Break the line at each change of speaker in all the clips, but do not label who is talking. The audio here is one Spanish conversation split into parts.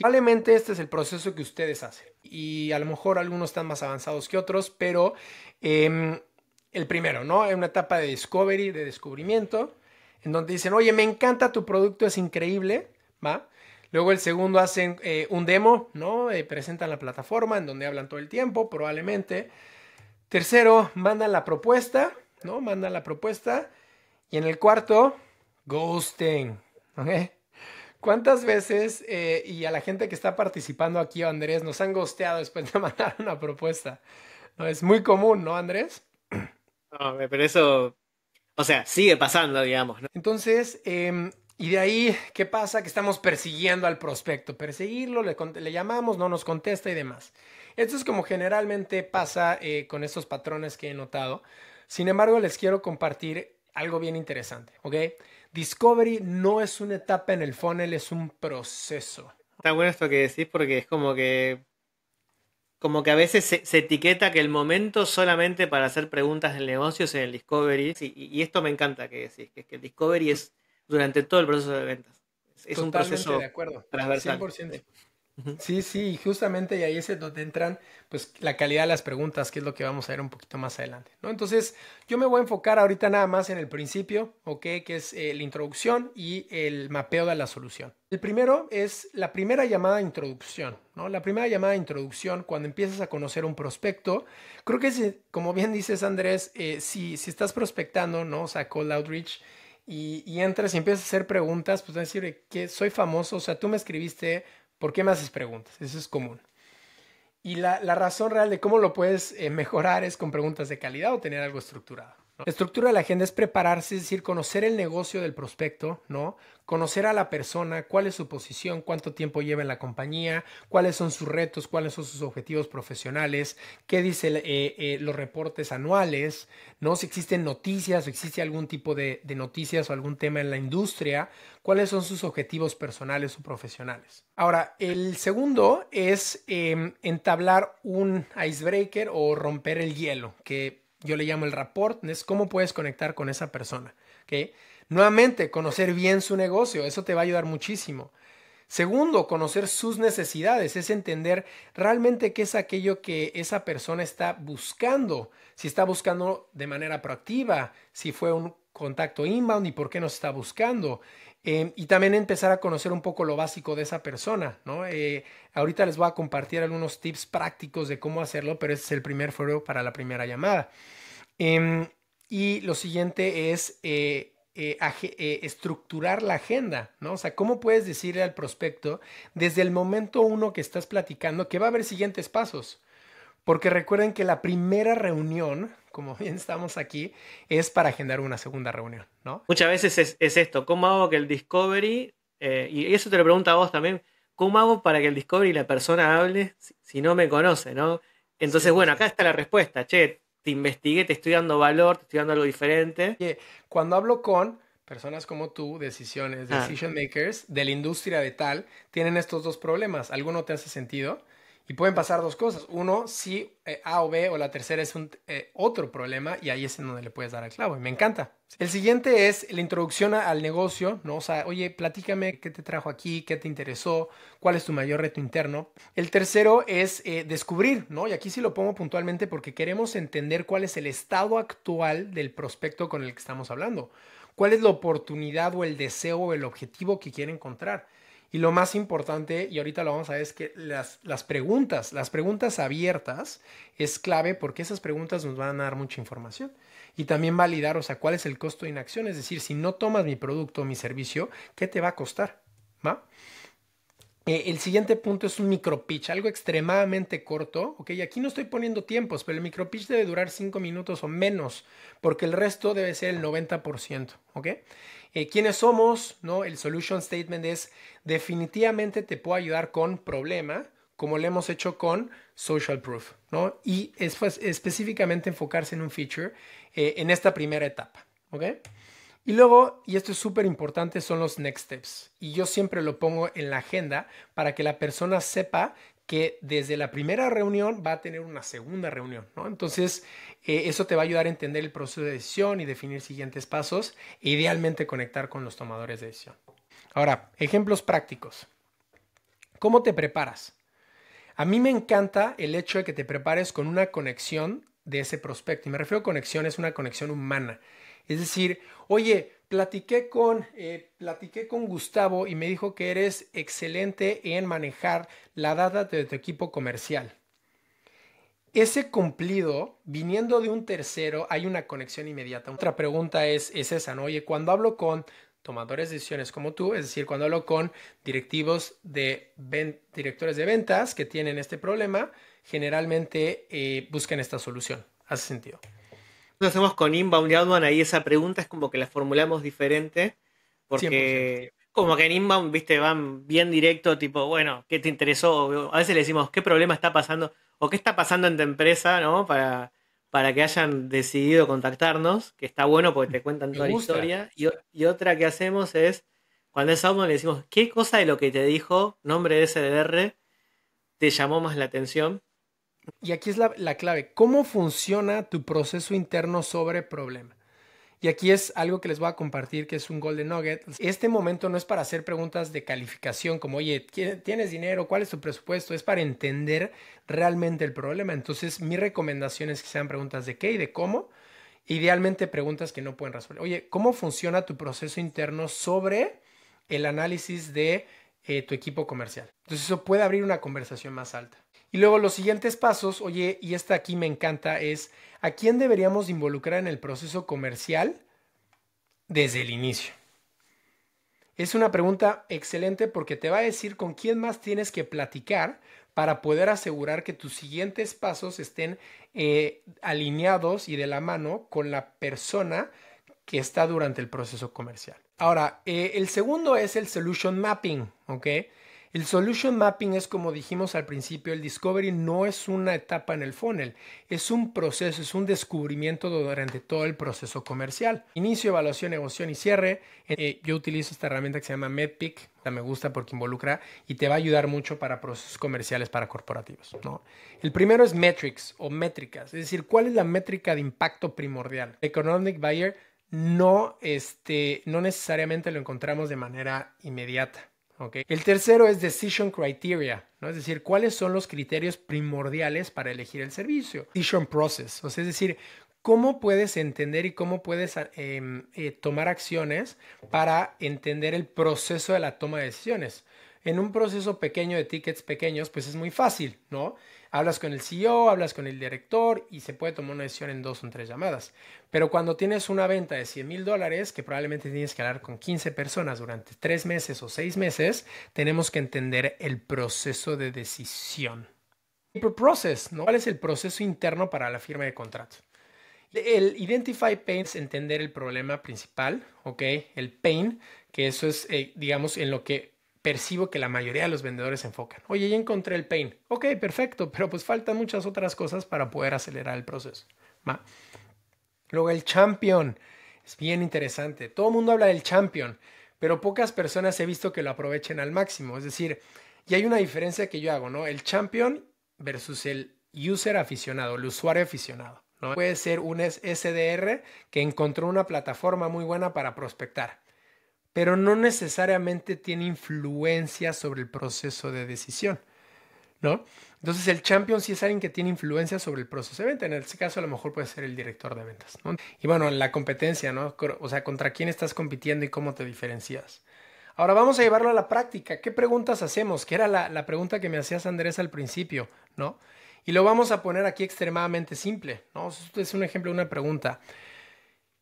Probablemente este es el proceso que ustedes hacen y a lo mejor algunos están más avanzados que otros, pero em, el primero, ¿no? Es una etapa de discovery, de descubrimiento, en donde dicen, oye, me encanta tu producto, es increíble, ¿va? Luego el segundo hacen eh, un demo, ¿no? Eh, presentan la plataforma en donde hablan todo el tiempo, probablemente. Tercero, mandan la propuesta, ¿no? Mandan la propuesta. Y en el cuarto, ghosting, ¿ok? ¿Cuántas veces, eh, y a la gente que está participando aquí, Andrés, nos han gosteado después de mandar una propuesta? ¿No? Es muy común, ¿no, Andrés?
No, pero eso, o sea, sigue pasando, digamos. ¿no?
Entonces, em, y de ahí, ¿qué pasa? Que estamos persiguiendo al prospecto, perseguirlo, le, llamamos, no nos contesta y demás. Esto es como generalmente pasa eh, con estos patrones que he notado. Sin embargo, les quiero compartir algo bien interesante, ¿ok? Discovery no es una etapa en el funnel, es un proceso.
Está bueno esto que decís porque es como que como que a veces se, etiqueta que el momento solamente para hacer preguntas del negocio es en el discovery. y, esto me encanta que decís, que, el discovery es durante todo el proceso de ventas. Es, un proceso de acuerdo. transversal.
Sí, sí, y justamente ahí es donde entran pues la calidad de las preguntas, que es lo que vamos a ver un poquito más adelante, ¿no? Entonces, yo me voy a enfocar ahorita nada más en el principio, ¿ok? Que es eh, la introducción y el mapeo de la solución. El primero es la primera llamada de introducción, ¿no? La primera llamada de introducción, cuando empiezas a conocer un prospecto, creo que si, como bien dices Andrés, eh, si, si estás prospectando, ¿no? O sea, cold outreach, y, y, entras y empiezas a hacer preguntas, pues vas a decir que soy famoso, o sea, tú me escribiste, ¿Por qué me haces preguntas? Eso es común. Y la, la razón real de cómo lo puedes eh, mejorar es con preguntas de calidad o tener algo estructurado. La Estructura de la agenda es prepararse, es decir, conocer el negocio del prospecto, ¿no? Conocer a la persona, cuál es su posición, cuánto tiempo lleva en la compañía, cuáles son sus retos, cuáles son sus objetivos profesionales, qué dicen eh, eh, los reportes anuales, ¿no? Si existen noticias o existe algún tipo de, noticias o algún tema en la industria, cuáles son sus objetivos personales o profesionales. Ahora, el segundo es em, entablar un icebreaker o romper el hielo, que yo le llamo el rapport, es cómo puedes conectar con esa persona. ¿okay? Nuevamente, conocer bien su negocio, eso te va a ayudar muchísimo. Segundo, conocer sus necesidades, es entender realmente qué es aquello que esa persona está buscando, si está buscando de manera proactiva, si fue un contacto inbound y por qué nos está buscando. Em, y también empezar a conocer un poco lo básico de esa persona, ¿no? Eh, ahorita les voy a compartir algunos tips prácticos de cómo hacerlo, pero ese es el primer foro para la primera llamada. Em, y lo siguiente es eh, eh, estructurar la agenda, ¿no? O sea, ¿cómo puedes decirle al prospecto desde el momento uno que estás platicando que va a haber siguientes pasos? Porque recuerden que la primera reunión como bien estamos aquí, es para agendar una segunda reunión,
¿no? Muchas veces es, esto, ¿cómo hago que el Discovery, eh, y eso te lo pregunto a vos también, ¿cómo hago para que el Discovery la persona hable si, no me conoce, ¿no? Entonces, bueno, acá está la respuesta, che, te investigué, te estoy dando valor, te estoy dando algo diferente. Cuando hablo con
personas como tú, decisiones, ah. decision makers de la industria de tal, tienen estos dos problemas. Alguno te hace sentido, y pueden pasar dos cosas. Uno, si eh, A o B o la tercera es un, eh, otro problema y ahí es en donde le puedes dar al clavo. Y me encanta. El siguiente es la introducción al negocio, ¿no? O sea, oye, platícame qué te trajo aquí, qué te interesó, cuál es tu mayor reto interno. El tercero es eh, descubrir, ¿no? Y aquí sí lo pongo puntualmente porque queremos entender cuál es el estado actual del prospecto con el que estamos hablando. ¿Cuál es la oportunidad o el deseo o el objetivo que quiere encontrar? Y lo más importante, y ahorita lo vamos a ver, es que las, preguntas, las preguntas abiertas es clave porque esas preguntas nos van a dar mucha información. Y también validar, o sea, cuál es el costo de inacción. Es decir, si no tomas mi producto o mi servicio, ¿qué te va a costar? ¿Va? Eh, el siguiente punto es un micro pitch, algo extremadamente corto. Ok, aquí no estoy poniendo tiempos, pero el micro pitch debe durar 5 minutos o menos, porque el resto debe ser el 90%. Ok, eh, quiénes somos, ¿no? El solution statement es definitivamente te puedo ayudar con problema, como lo hemos hecho con social proof, ¿no? Y es, pues, específicamente enfocarse en un feature eh, en esta primera etapa, ¿ok? Y luego, y esto es súper importante, son los next steps. Y yo siempre lo pongo en la agenda para que la persona sepa que desde la primera reunión va a tener una segunda reunión, Entonces, eh, eso te va a ayudar a entender el proceso de decisión y definir siguientes pasos e idealmente conectar con los tomadores de decisión. Ahora, ejemplos prácticos. ¿Cómo te preparas? A mí me encanta el hecho de que te prepares con una conexión de ese prospecto. Y me refiero a conexión, es una conexión humana. Es decir, oye, eh, platiqué con, Gustavo y me dijo que eres excelente en manejar la data de tu equipo comercial. Ese cumplido, viniendo de un tercero, hay una conexión inmediata. Otra pregunta es, esa, ¿no? Oye, cuando hablo con tomadores de decisiones como tú, es decir, cuando hablo con directivos de directores de ventas que tienen este problema, generalmente eh, buscan esta solución. Hace sentido
hacemos con Inbound y Outbound, ahí esa pregunta es como que la formulamos diferente, porque como que en Inbound, viste, van bien directo, tipo, bueno, ¿qué te interesó? A veces le decimos, ¿qué problema está pasando? ¿O qué está pasando en tu empresa, no? Para, para que hayan decidido contactarnos, que está bueno porque te cuentan toda la historia. Y, otra que hacemos es, cuando es Outbound le decimos, ¿qué cosa de lo que te dijo, nombre de SDR, te llamó más la atención? Y aquí es la, clave, ¿cómo funciona
tu proceso interno sobre problema? Y aquí es algo que les voy a compartir, que es un golden nugget. Este momento no es para hacer preguntas de calificación como, oye, ¿tienes dinero? ¿Cuál es tu presupuesto? Es para entender realmente el problema. Entonces, mi recomendación es que sean preguntas de qué y de cómo. Idealmente preguntas que no pueden resolver. Oye, ¿cómo funciona tu proceso interno sobre el análisis de eh, tu equipo comercial? Entonces, eso puede abrir una conversación más alta. Y luego los siguientes pasos, oye, y esta aquí me encanta, es a quién deberíamos involucrar en el proceso comercial desde el inicio. Es una pregunta excelente porque te va a decir con quién más tienes que platicar para poder asegurar que tus siguientes pasos estén eh, alineados y de la mano con la persona que está durante el proceso comercial. Ahora, eh, el segundo es el solution mapping, ¿ok? El solution mapping es como dijimos al principio, el discovery no es una etapa en el funnel, es un proceso, es un descubrimiento durante todo el proceso comercial. Inicio, evaluación, negociación y cierre. Eh, yo utilizo esta herramienta que se llama MedPick, la me gusta porque involucra y te va a ayudar mucho para procesos comerciales, para corporativos. El primero es metrics o métricas, es decir, cuál es la métrica de impacto primordial. Economic Buyer no, este, no necesariamente lo encontramos de manera inmediata. El tercero es Decision Criteria, ¿no? Es decir, cuáles son los criterios primordiales para elegir el servicio. Decision Process, o sea, es decir, cómo puedes entender y cómo puedes ah, em, eh, tomar acciones para entender el proceso de la toma de decisiones. En un proceso pequeño de tickets pequeños, pues es muy fácil, ¿no? Hablas con el CEO, hablas con el director y se puede tomar una decisión en dos o tres llamadas. Pero cuando tienes una venta de 100 mil dólares, que probablemente tienes que hablar con 15 personas durante tres meses o seis meses, tenemos que entender el proceso de decisión. Paper process, ¿no? ¿Cuál es el proceso interno para la firma de contrato? El identify pain es entender el problema principal, ¿ok? El pain, que eso es, eh, digamos, en lo que percibo que la mayoría de los vendedores se enfocan. Oye, ya encontré el pain. Ok, perfecto, pero pues faltan muchas otras cosas para poder acelerar el proceso. Luego el champion. Es bien interesante. Todo el mundo habla del champion, pero pocas personas he visto que lo aprovechen al máximo. Es decir, y hay una diferencia que yo hago, ¿no? El champion versus el user aficionado, el usuario aficionado. ¿no? Puede ser un SDR que encontró una plataforma muy buena para prospectar pero no necesariamente tiene influencia sobre el proceso de decisión. ¿No? Entonces el champion sí es alguien que tiene influencia sobre el proceso de venta. En este caso a lo mejor puede ser el director de ventas. ¿no? Y bueno, la competencia, ¿no? O sea, contra quién estás compitiendo y cómo te diferencias. Ahora vamos a llevarlo a la práctica. ¿Qué preguntas hacemos? Que era la, pregunta que me hacías Andrés al principio, ¿no? Y lo vamos a poner aquí extremadamente simple, ¿no? Esto es un ejemplo de una pregunta.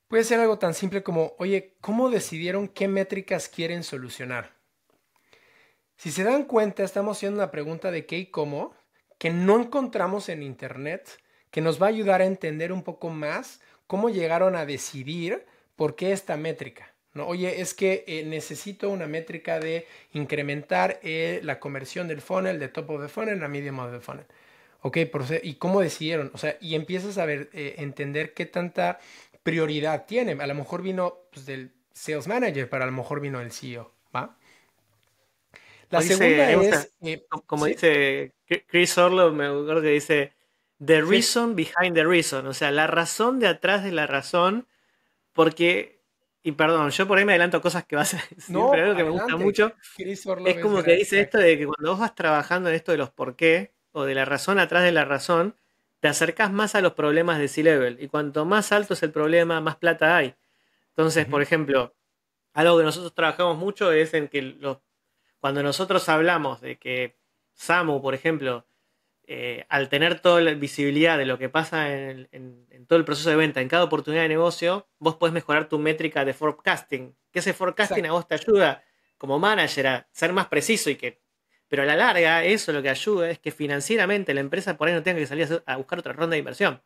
Puede ser algo tan simple como, oye, ¿cómo decidieron qué métricas quieren solucionar? Si se dan cuenta, estamos haciendo una pregunta de qué y cómo que no encontramos en Internet, que nos va a ayudar a entender un poco más cómo llegaron a decidir por qué esta métrica. ¿no? Oye, es que eh, necesito una métrica de incrementar eh, la conversión del funnel, de top of the funnel a medium of the funnel. Ok, ¿y cómo decidieron? O sea, y empiezas a ver, eh, entender qué tanta prioridad tiene. A lo mejor vino pues, del sales manager, pero a lo mejor vino del CEO, ¿va? La segunda es... como
dice Chris Orlow, me acuerdo que dice, the reason behind the reason, o sea, la razón de atrás de la razón, porque, y perdón, yo por ahí me adelanto cosas que vas a decir, pero algo que me gusta mucho,
es como que dice esto
de que cuando vos vas trabajando en esto de los por qué, o de la razón atrás de la razón, te acercás más a los problemas de C-Level. Y cuanto más alto es el problema, más plata hay. Entonces, por ejemplo, algo que nosotros trabajamos mucho es en que los, cuando nosotros hablamos de que Samu, por ejemplo, eh, al tener toda la visibilidad de lo que pasa en, todo el proceso de venta, en cada oportunidad de negocio, vos podés mejorar tu métrica de forecasting. Que ese forecasting a vos te ayuda como manager a ser más preciso y que pero a la larga, eso lo que ayuda es que financieramente la empresa por ahí no tenga que salir a, buscar otra ronda de inversión.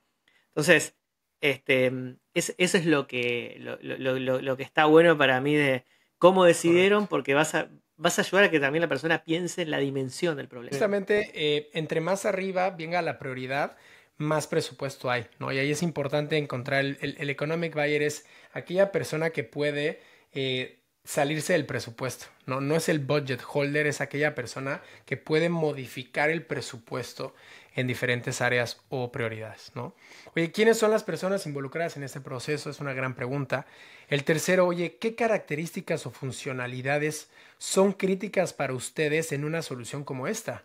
Entonces, este, eso es lo que, lo, que está bueno para mí de cómo decidieron, porque vas a, vas a ayudar a que también la persona piense en la dimensión del problema.
Justamente, eh, entre más arriba venga la prioridad, más presupuesto hay, ¿no? Y ahí es importante encontrar el, economic buyer, es aquella persona que puede eh, salirse del presupuesto, ¿no? No es el budget holder, es aquella persona que puede modificar el presupuesto en diferentes áreas o prioridades, ¿no? Oye, ¿quiénes son las personas involucradas en este proceso? Es una gran pregunta. El tercero, oye, ¿qué características o funcionalidades son críticas para ustedes en una solución como esta?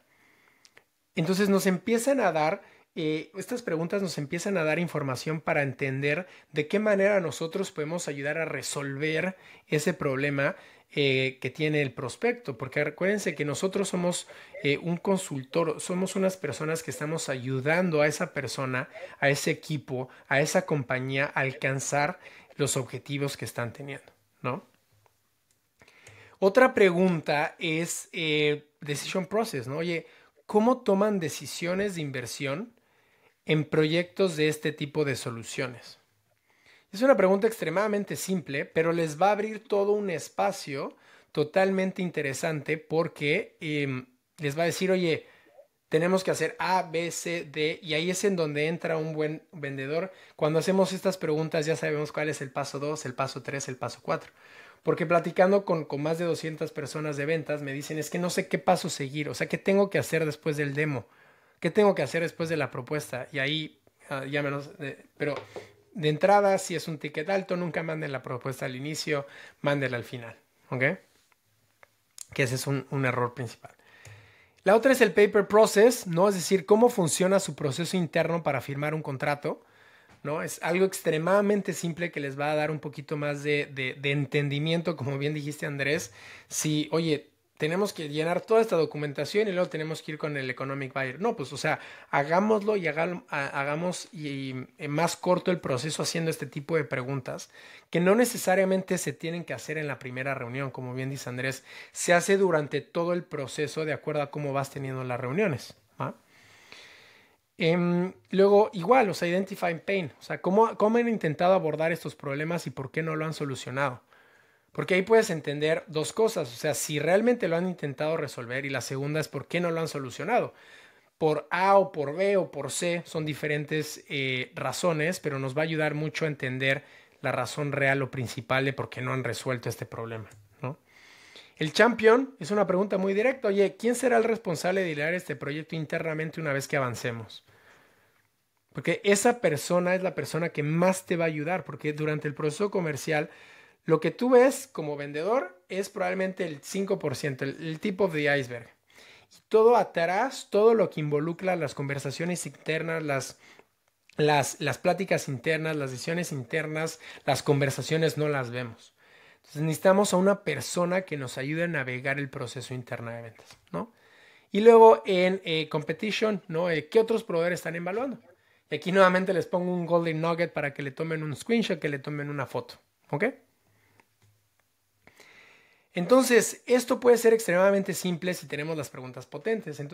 Entonces nos empiezan a dar eh, estas preguntas nos empiezan a dar información para entender de qué manera nosotros podemos ayudar a resolver ese problema eh, que tiene el prospecto, porque recuérdense que nosotros somos eh, un consultor, somos unas personas que estamos ayudando a esa persona, a ese equipo, a esa compañía a alcanzar los objetivos que están teniendo, ¿no? Otra pregunta es decision process, ¿no? Oye, ¿cómo toman decisiones de inversión en proyectos de este tipo de soluciones? Es una pregunta extremadamente simple, pero les va a abrir todo un espacio totalmente interesante porque em, les va a decir, oye, tenemos que hacer A, B, C, D, y ahí es en donde entra un buen vendedor. Cuando hacemos estas preguntas ya sabemos cuál es el paso 2, el paso 3, el paso 4. Porque platicando con, con, más de 200 personas de ventas me dicen, es que no sé qué paso seguir, o sea, qué tengo que hacer después del demo. ¿Qué tengo que hacer después de la propuesta? Y ahí ah, ya menos... pero de entrada, si es un ticket alto, nunca manden la propuesta al inicio, mándenla al final. ¿Ok? Que ese es un, error principal. La otra es el paper process, ¿no? Es decir, cómo funciona su proceso interno para firmar un contrato. ¿no? Es algo extremadamente simple que les va a dar un poquito más de, de, entendimiento, como bien dijiste Andrés, si, oye, tenemos que llenar toda esta documentación y luego tenemos que ir con el economic buyer. No, pues o sea, hagámoslo y hagamos y, eh, más corto el proceso haciendo este tipo de preguntas que no necesariamente se tienen que hacer en la primera reunión, como bien dice Andrés, se hace durante todo el proceso de acuerdo a cómo vas teniendo las reuniones. Em, luego, igual, o sea, identifying pain, o sea, cómo han intentado abordar estos problemas y por qué no lo han solucionado. Porque ahí puedes entender dos cosas, o sea, si realmente lo han intentado resolver y la segunda es por qué no lo han solucionado. Por A o por B o por C son diferentes eh, razones, pero nos va a ayudar mucho a entender la razón real o principal de por qué no han resuelto este problema. ¿no? El champion es una pregunta muy directa. Oye, ¿quién será el responsable de idear este proyecto internamente una vez que avancemos? Porque esa persona es la persona que más te va a ayudar, porque durante el proceso comercial lo que tú ves como vendedor es probablemente el 5%, el, el tip of the iceberg. Y todo atrás, todo lo que involucra las conversaciones internas, las, las, las pláticas internas, las decisiones internas, las conversaciones no las vemos. Entonces necesitamos a una persona que nos ayude a navegar el proceso interno de ventas, ¿no? Y luego en eh, competition, ¿no? Eh, ¿Qué otros proveedores están evaluando? Y aquí nuevamente les pongo un golden nugget para que le tomen un screenshot, que le tomen una foto, ¿ok?
Entonces, esto puede ser extremadamente simple si tenemos las preguntas potentes.